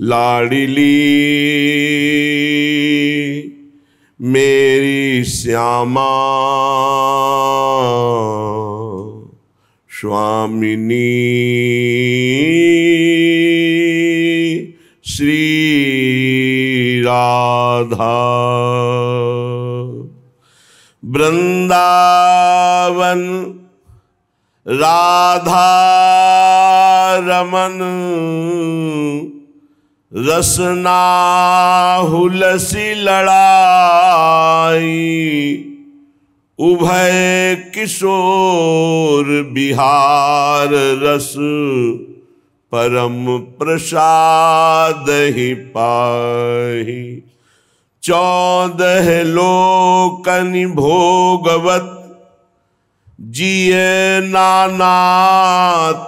लाडली मेरी श्यामा स्वामिनी श्री राधा वृंदावन राधा रमन रसना हुलसी लड़ाई उभय किशोर बिहार रस परम प्रसाद ही पाही चौदह लोकनि भोगवत जिए नाना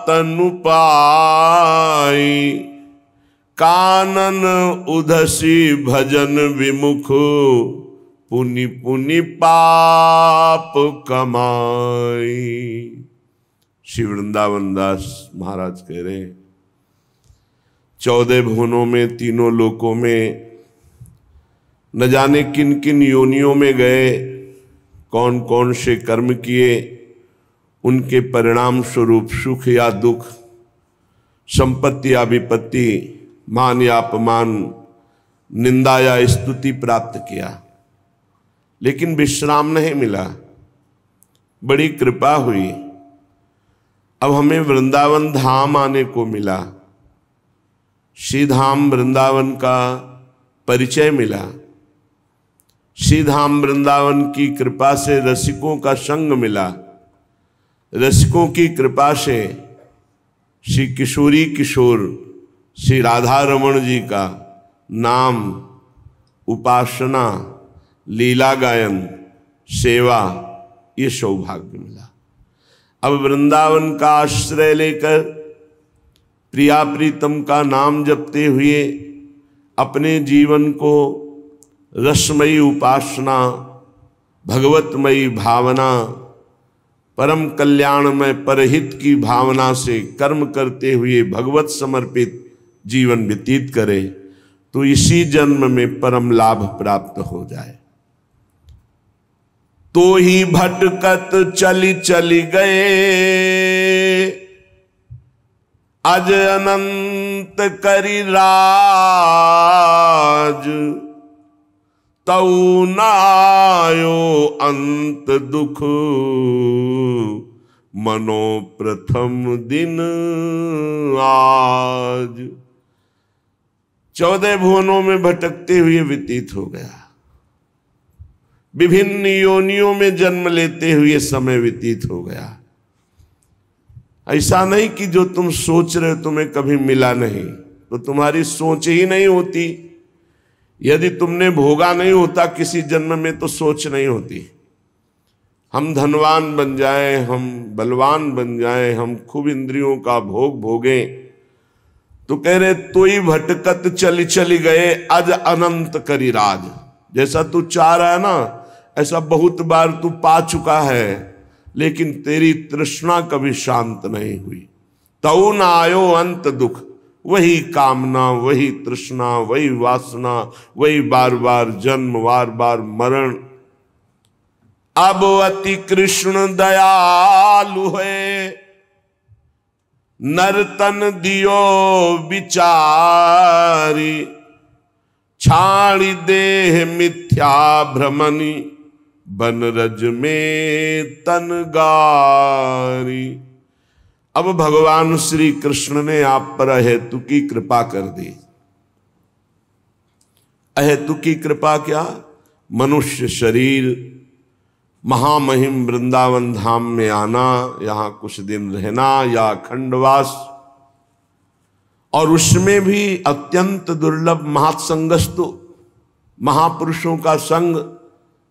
तनु पाई कानन उदसी भजन विमुख पुनि पुनि पाप कमाई श्री वृंदावन दास महाराज कह रहे चौदह भुवनों में तीनों लोकों में न जाने किन किन योनियों में गए कौन कौन से कर्म किए उनके परिणाम स्वरूप सुख या दुख संपत्ति या विपत्ति मान या अपमान निंदा या स्तुति प्राप्त किया लेकिन विश्राम नहीं मिला बड़ी कृपा हुई अब हमें वृंदावन धाम आने को मिला श्री धाम वृंदावन का परिचय मिला श्री धाम वृंदावन की कृपा से रसिकों का संग मिला रसिकों की कृपा से श्री किशोरी किशोर श्री राधा रमण जी का नाम उपासना लीला गायन सेवा ये सौभाग्य मिला अब वृंदावन का आश्रय लेकर प्रिया प्रीतम का नाम जपते हुए अपने जीवन को रसमयी उपासना भगवतमयी भावना परम कल्याणमय परहित की भावना से कर्म करते हुए भगवत समर्पित जीवन व्यतीत करे तो इसी जन्म में परम लाभ प्राप्त हो जाए तो ही भटकत चली चली गए अज अनंत करी राज तऊ नायो अंत दुख मनो प्रथम दिन आज चौदह भुवनों में भटकते हुए व्यतीत हो गया विभिन्न योनियों में जन्म लेते हुए समय व्यतीत हो गया ऐसा नहीं कि जो तुम सोच रहे हो तुम्हें कभी मिला नहीं तो तुम्हारी सोच ही नहीं होती यदि तुमने भोगा नहीं होता किसी जन्म में तो सोच नहीं होती हम धनवान बन जाएं, हम बलवान बन जाएं, हम खूब इंद्रियों का भोग भोगें तो कह रहे तुई भटकत चली चली गए अज अनंत करी राज जैसा तू चाह रहा है ना ऐसा बहुत बार तू पा चुका है लेकिन तेरी तृष्णा कभी शांत नहीं हुई तऊ न आयो अंत दुख वही कामना वही तृष्णा वही वासना वही बार बार जन्म बार बार मरण अब अति कृष्ण दयालु है नर्तन दियो विचारी छाड़ी देह मिथ्या भ्रमणी बनरज में तन गारी अब भगवान श्री कृष्ण ने आप पर अहेतु की कृपा कर दी अहेतु की कृपा क्या मनुष्य शरीर महामहिम वृंदावन धाम में आना यहां कुछ दिन रहना या खंडवास और उसमें भी अत्यंत दुर्लभ महासंगस्तु महापुरुषों का संग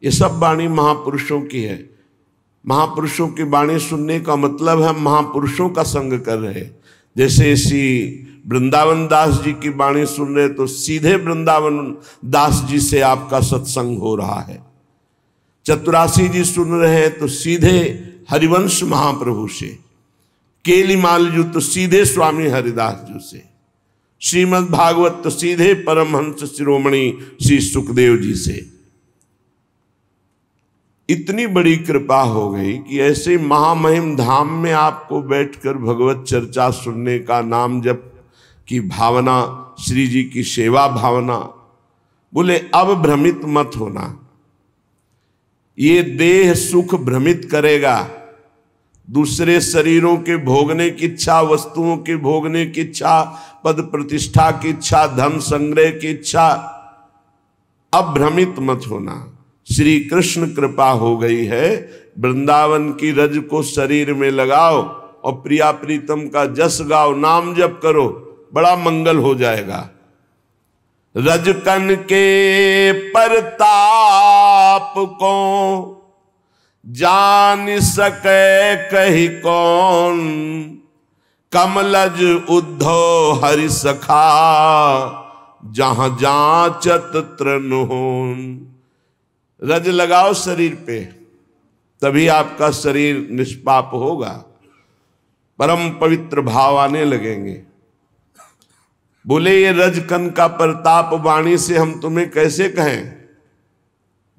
ये सब वाणी महापुरुषों की है महापुरुषों की वाणी सुनने का मतलब है महापुरुषों का संग कर रहे जैसे इसी वृंदावन दास जी की वाणी सुन रहे तो सीधे वृंदावन दास जी से आपका सत्संग हो रहा है चतुरासी जी सुन रहे हैं तो सीधे हरिवंश महाप्रभु से केलीमाल जू तो सीधे स्वामी हरिदास जी से श्रीमद् भागवत तो सीधे परमहंस शिरोमणि श्री सुखदेव जी से इतनी बड़ी कृपा हो गई कि ऐसे महामहिम धाम में आपको बैठकर भगवत चर्चा सुनने का नाम जब की भावना श्री जी की सेवा भावना बोले अब भ्रमित मत होना ये देह सुख भ्रमित करेगा दूसरे शरीरों के भोगने की इच्छा वस्तुओं के भोगने की इच्छा पद प्रतिष्ठा की इच्छा धन संग्रह की इच्छा अब भ्रमित मत होना श्री कृष्ण कृपा हो गई है वृंदावन की रज को शरीर में लगाओ और प्रिया प्रीतम का जस गाओ नाम जप करो बड़ा मंगल हो जाएगा रजकन के परताप को जान सके कही कौन कमलज उद्धो हरि सखा जहां जाचत तृण रज लगाओ शरीर पे तभी आपका शरीर निष्पाप होगा परम पवित्र भाव आने लगेंगे बोले ये रजकन का प्रताप वाणी से हम तुम्हें कैसे कहें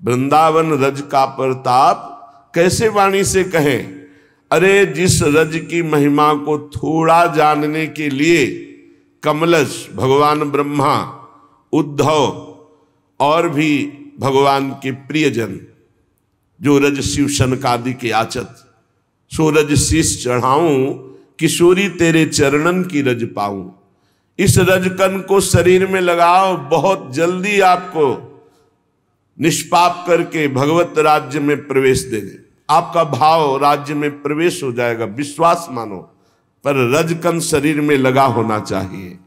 वृंदावन रज का प्रताप कैसे वाणी से कहें अरे जिस रज की महिमा को थोड़ा जानने के लिए कमलस भगवान ब्रह्मा उद्धव और भी भगवान के प्रियजन जो रज शिव शनकादि के आचत सूरज शीश चढ़ाऊं किशोरी तेरे चरणन की रज पाऊं इस रजकन को शरीर में लगाओ बहुत जल्दी आपको निष्पाप करके भगवत राज्य में प्रवेश दे आपका भाव राज्य में प्रवेश हो जाएगा विश्वास मानो पर रजकन शरीर में लगा होना चाहिए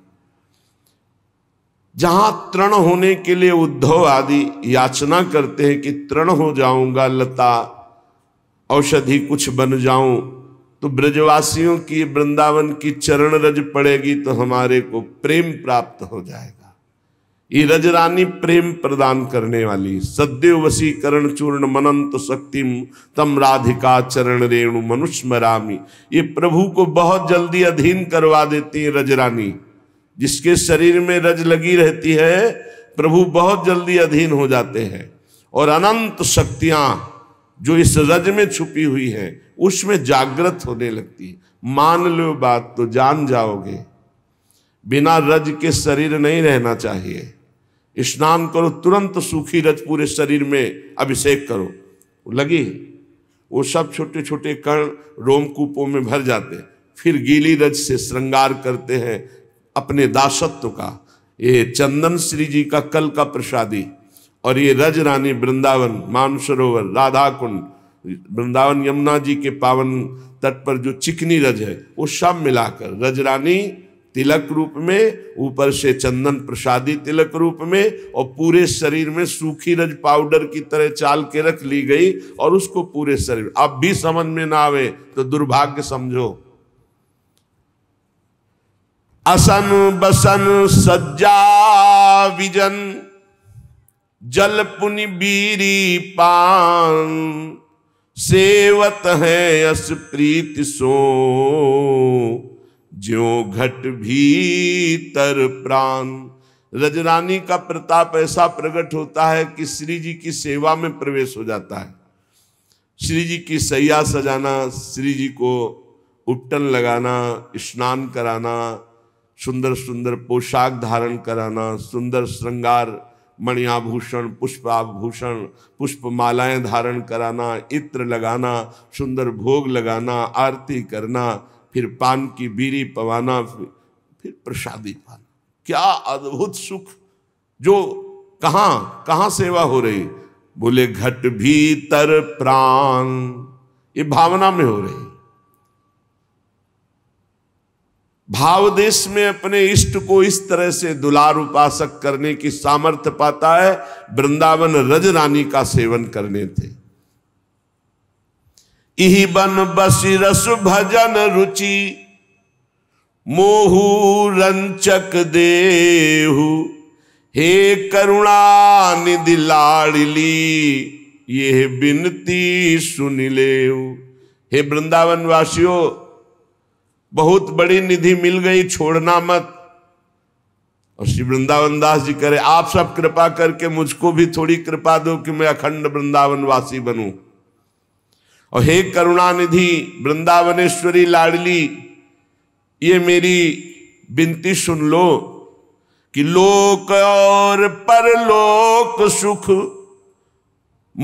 जहां तृण होने के लिए उद्धव आदि याचना करते हैं कि तृण हो जाऊंगा लता औषधि कुछ बन जाऊं तो ब्रजवासियों की वृंदावन की चरण रज पड़ेगी तो हमारे को प्रेम प्राप्त हो जाएगा ये रज रानी प्रेम प्रदान करने वाली सदैव वसीकरण चूर्ण मनंत शक्ति तम राधिका चरण रेणु मनुष्मरामी ये प्रभु को बहुत जल्दी अधीन करवा देती है रज रानी जिसके शरीर में रज लगी रहती है प्रभु बहुत जल्दी अधीन हो जाते हैं और अनंत शक्तियां जो इस रज में छुपी हुई हैं उसमें जागृत होने लगती है मान लो बात तो जान जाओगे बिना रज के शरीर नहीं रहना चाहिए स्नान करो तुरंत सूखी रज पूरे शरीर में अभिषेक करो लगी वो सब छोटे छोटे कण रोमकूपों में भर जाते फिर गीली रज से श्रृंगार करते हैं अपने दासत्व का ये चंदन श्री जी का कल का प्रसादी और ये रज रानी वृंदावन मानसरोवर राधा कुंड वृंदावन यमुना जी के पावन तट पर जो चिकनी रज है वो सब मिलाकर रज रानी तिलक रूप में ऊपर से चंदन प्रसादी तिलक रूप में और पूरे शरीर में सूखी रज पाउडर की तरह चाल के रख ली गई और उसको पूरे शरीर अब भी समझ में ना आवे तो दुर्भाग्य समझो असन बसन सज्जा विजन जल पुनि बीरी पान सेवत है अस प्रीत सो ज्यो घट तर प्राण रजरानी का प्रताप ऐसा प्रकट होता है कि श्री जी की सेवा में प्रवेश हो जाता है श्री जी की सैया सजाना श्री जी को उपटन लगाना स्नान कराना सुंदर सुंदर पोशाक धारण कराना सुंदर श्रृंगार मणियाभूषण पुष्पाभूषण पुष्प मालाएं धारण कराना इत्र लगाना सुंदर भोग लगाना आरती करना फिर पान की बीरी पवाना फिर, फिर प्रसादी पाना क्या अद्भुत सुख जो कहाँ कहाँ सेवा हो रही बोले घट भीतर प्राण ये भावना में हो रही भाव देश में अपने इष्ट को इस तरह से दुलार उपासक करने की सामर्थ्य पाता है वृंदावन रज रानी का सेवन करने थे इही बन बसी रस भजन रुचि मोहू रंचक देहु हे करुणा निधि लाड़ली ये बिनती सुनिले हे वृंदावन वासियों बहुत बड़ी निधि मिल गई छोड़ना मत और श्री वृंदावन दास जी करे आप सब कृपा करके मुझको भी थोड़ी कृपा दो कि मैं अखंड वृंदावन वासी बनू और हे निधि वृंदावनेश्वरी लाडली ये मेरी विनती सुन लो कि लोक और परलोक सुख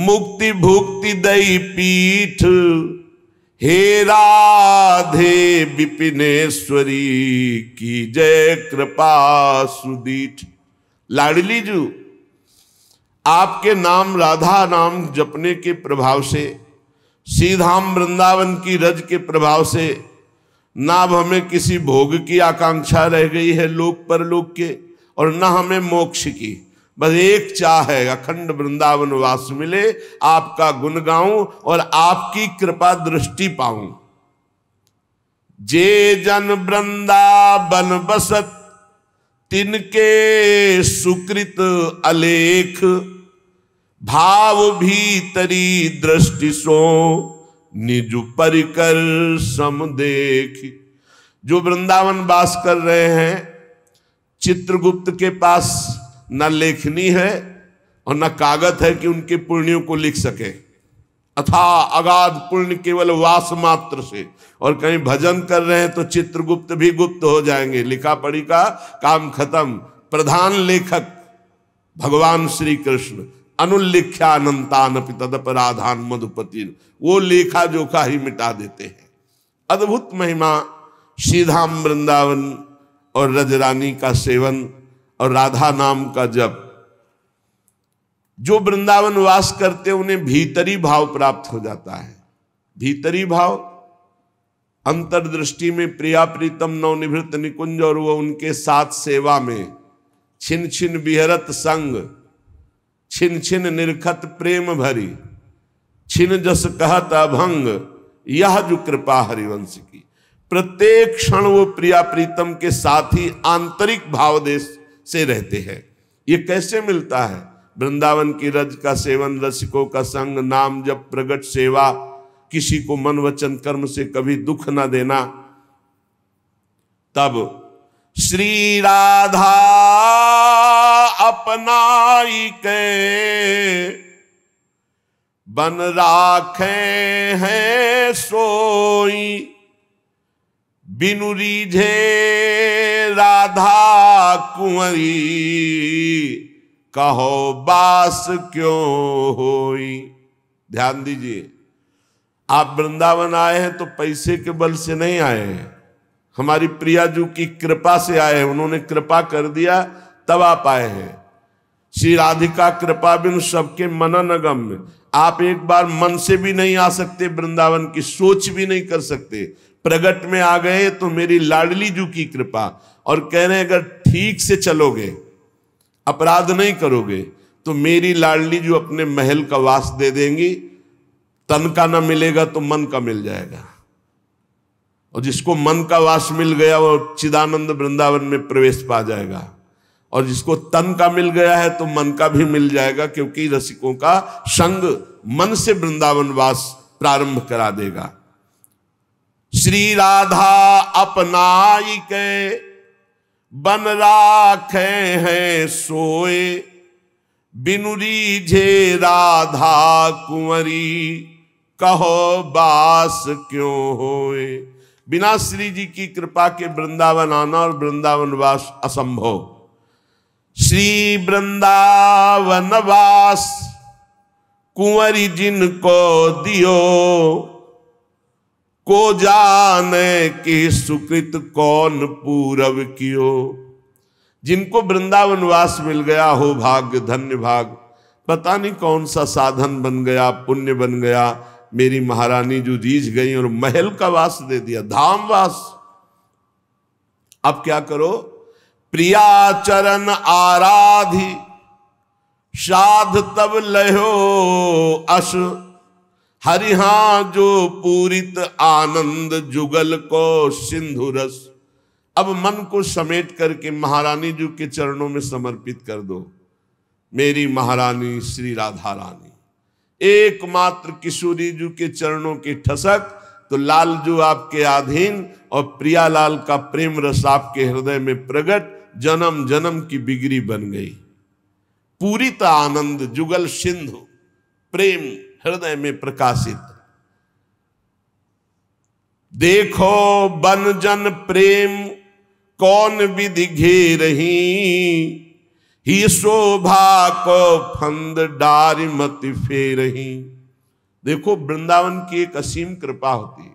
मुक्ति भुक्ति दई पीठ हे राधे विपिनेश्वरी की जय कृपा सुदीठ लाडली जू आपके नाम राधा नाम जपने के प्रभाव से सीधाम वृंदावन की रज के प्रभाव से ना अब हमें किसी भोग की आकांक्षा रह गई है लोक परलोक के और ना हमें मोक्ष की बस एक चाह है अखंड वृंदावन वास मिले आपका गुण गाऊं और आपकी कृपा दृष्टि पाऊं जे जन वृंदावन बसत तिनके सुकृत अलेख भाव भीतरी दृष्टि सो निज परिकर सम देख जो वृंदावन वास कर रहे हैं चित्रगुप्त के पास न लेखनी है और न कागत है कि उनके पुण्यों को लिख सके अथा अगाध पुण्य केवल वास मात्र से और कहीं भजन कर रहे हैं तो चित्रगुप्त भी गुप्त हो जाएंगे लिखा पढ़ी का काम खत्म प्रधान लेखक भगवान श्री कृष्ण अनुल्लिख्यानंतान तदपराधान मधुपति वो लेखा जोखा ही मिटा देते हैं अद्भुत महिमा श्रीधाम वृंदावन और रजरानी का सेवन और राधा नाम का जब जो वृंदावन वास करते उन्हें भीतरी भाव प्राप्त हो जाता है भीतरी भाव अंतर्दृष्टि में प्रिया प्रीतम नवनिवृत्त निकुंज और वह उनके साथ सेवा में छिन छिन बिहरत संग छिन छिन निरखत प्रेम भरी छिन जस कहत अभंग यह जो कृपा हरिवंश की प्रत्येक क्षण वो प्रिया प्रीतम के साथ ही आंतरिक भावदेश से रहते हैं ये कैसे मिलता है वृंदावन की रज का सेवन रसिकों का संग नाम जब प्रगट सेवा किसी को मन वचन कर्म से कभी दुख ना देना तब श्री राधा अपनाई के बन राखे हैं सोई बिनु रीझे राधा कुंवरी कहो बास क्यों होई ध्यान दीजिए आप वृंदावन आए हैं तो पैसे के बल से नहीं आए हैं हमारी प्रिया जू की कृपा से आए हैं उन्होंने कृपा कर दिया तब आप आए हैं श्री राधिका कृपा बिन सबके मननगम आप एक बार मन से भी नहीं आ सकते वृंदावन की सोच भी नहीं कर सकते प्रगट में आ गए तो मेरी लाडली जू की कृपा और कह रहे अगर ठीक से चलोगे अपराध नहीं करोगे तो मेरी लाडली जू अपने महल का वास दे देंगी तन का ना मिलेगा तो मन का मिल जाएगा और जिसको मन का वास मिल गया वो चिदानंद वृंदावन में प्रवेश पा जाएगा और जिसको तन का मिल गया है तो मन का भी मिल जाएगा क्योंकि रसिकों का संग मन से वृंदावन वास प्रारंभ करा देगा श्री राधा अपनाई के बन राखे हैं सोए बिनुरी झे राधा कुंवरी कहो बास क्यों होए बिना श्री जी की कृपा के वृंदावन आना और वृंदावन वास असंभव श्री वृंदावन वास कुंवरी जिनको दियो को जाने के सुकृत कौन पूरव कियो जिनको वृंदावन वास मिल गया हो भाग्य धन्य भाग पता नहीं कौन सा साधन बन गया पुण्य बन गया मेरी महारानी जो रीझ गई और महल का वास दे दिया धाम वास अब क्या करो प्रिया चरण आराधी साध तब लहो अश हरिहा जो पूरित आनंद जुगल को सिंधु रस अब मन को समेट करके महारानी जी के चरणों में समर्पित कर दो मेरी महारानी श्री राधा रानी एकमात्र किशोरी जी के चरणों की ठसक तो लाल जू आपके अधीन और प्रिया लाल का प्रेम रस आपके हृदय में प्रकट जन्म जन्म की बिगड़ी बन गई पूरी आनंद जुगल सिंधु प्रेम हृदय में प्रकाशित देखो बन जन प्रेम कौन विधि घे रही ही शोभा को फंद डार मत फे रही देखो वृंदावन की एक असीम कृपा होती है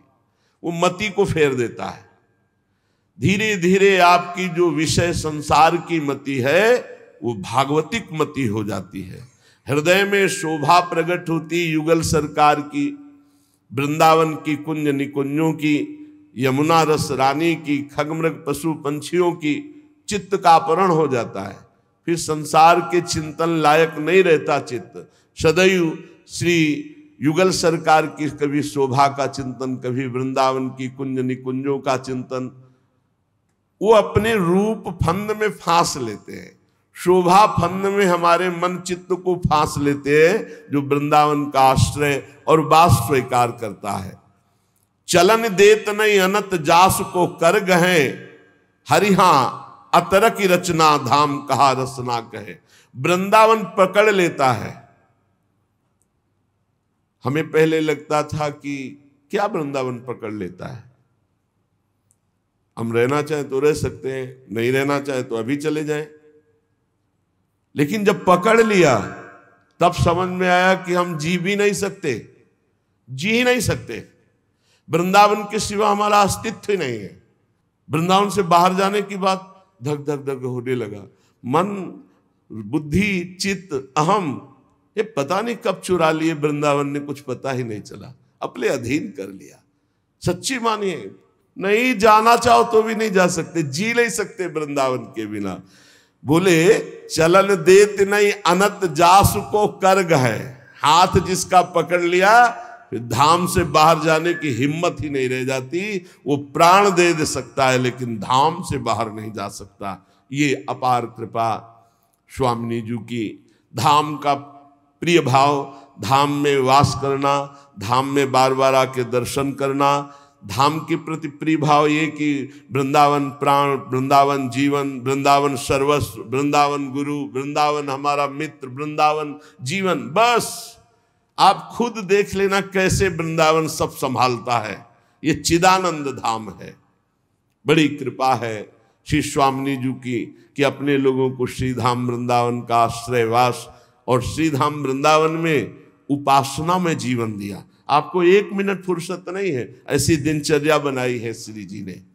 वो मति को फेर देता है धीरे धीरे आपकी जो विषय संसार की मति है वो भागवतिक मति हो जाती है हृदय में शोभा प्रकट होती युगल सरकार की वृंदावन की कुंज निकुंजों की यमुना रस रानी की खगमृग पशु पंछियों की चित्त का अपहरण हो जाता है फिर संसार के चिंतन लायक नहीं रहता चित्त सदैव श्री युगल सरकार की कभी शोभा का चिंतन कभी वृंदावन की कुंज निकुंजों का चिंतन वो अपने रूप फंद में फांस लेते हैं शोभा फंद में हमारे मन चित्त को फांस लेते हैं जो वृंदावन का आश्रय और बास स्वीकार करता है चलन देत नहीं अनत जास को कर गहे हरिहा अतर की रचना धाम कहा रसना कहे वृंदावन पकड़ लेता है हमें पहले लगता था कि क्या वृंदावन पकड़ लेता है हम रहना चाहे तो रह सकते हैं नहीं रहना चाहे तो अभी चले जाएं लेकिन जब पकड़ लिया तब समझ में आया कि हम जी भी नहीं सकते जी ही नहीं सकते वृंदावन के सिवा हमारा अस्तित्व ही नहीं है वृंदावन से बाहर जाने की बात धक धक धक होने लगा मन बुद्धि चित्त अहम ये पता नहीं कब चुरा लिए वृंदावन ने कुछ पता ही नहीं चला अपने अधीन कर लिया सच्ची मानिए नहीं जाना चाहो तो भी नहीं जा सकते जी नहीं सकते वृंदावन के बिना बोले चलन देत नहीं अनंत जास को कर गए हाथ जिसका पकड़ लिया फिर धाम से बाहर जाने की हिम्मत ही नहीं रह जाती वो प्राण दे दे सकता है लेकिन धाम से बाहर नहीं जा सकता ये अपार कृपा स्वामिनी जी की धाम का प्रिय भाव धाम में वास करना धाम में बार बार आके दर्शन करना धाम के प्रति प्रिय भाव ये कि वृंदावन प्राण वृंदावन जीवन वृंदावन सर्वस्व वृंदावन गुरु वृंदावन हमारा मित्र वृंदावन जीवन बस आप खुद देख लेना कैसे वृंदावन सब संभालता है ये चिदानंद धाम है बड़ी कृपा है श्री स्वामी जी की कि अपने लोगों को श्रीधाम वृंदावन का आश्रयवास और श्रीधाम वृंदावन में उपासना में जीवन दिया आपको एक मिनट फुर्सत नहीं है ऐसी दिनचर्या बनाई है श्री जी ने